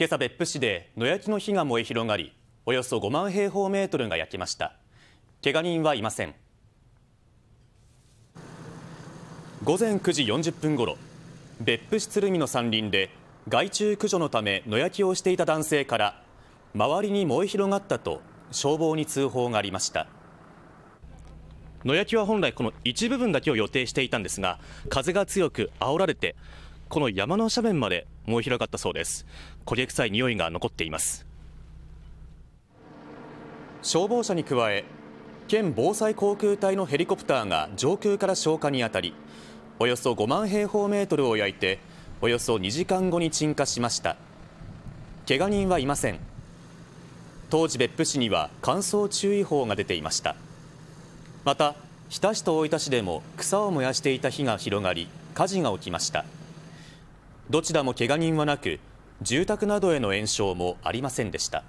今朝別府市で野焼きの火が燃え広がりおよそ5万平方メートルが焼きました怪我人はいません午前9時40分ごろ別府市鶴見の山林で害虫駆除のため野焼きをしていた男性から周りに燃え広がったと消防に通報がありました野焼きは本来この一部分だけを予定していたんですが風が強く煽られてこの山の斜面まで燃え広がったそうです焦げ臭い匂いが残っています消防車に加え県防災航空隊のヘリコプターが上空から消火にあたりおよそ5万平方メートルを焼いておよそ2時間後に鎮火しました怪我人はいません当時別府市には乾燥注意報が出ていましたまた日田市と大分市でも草を燃やしていた火が広がり火事が起きましたどちらもけが人はなく、住宅などへの延焼もありませんでした。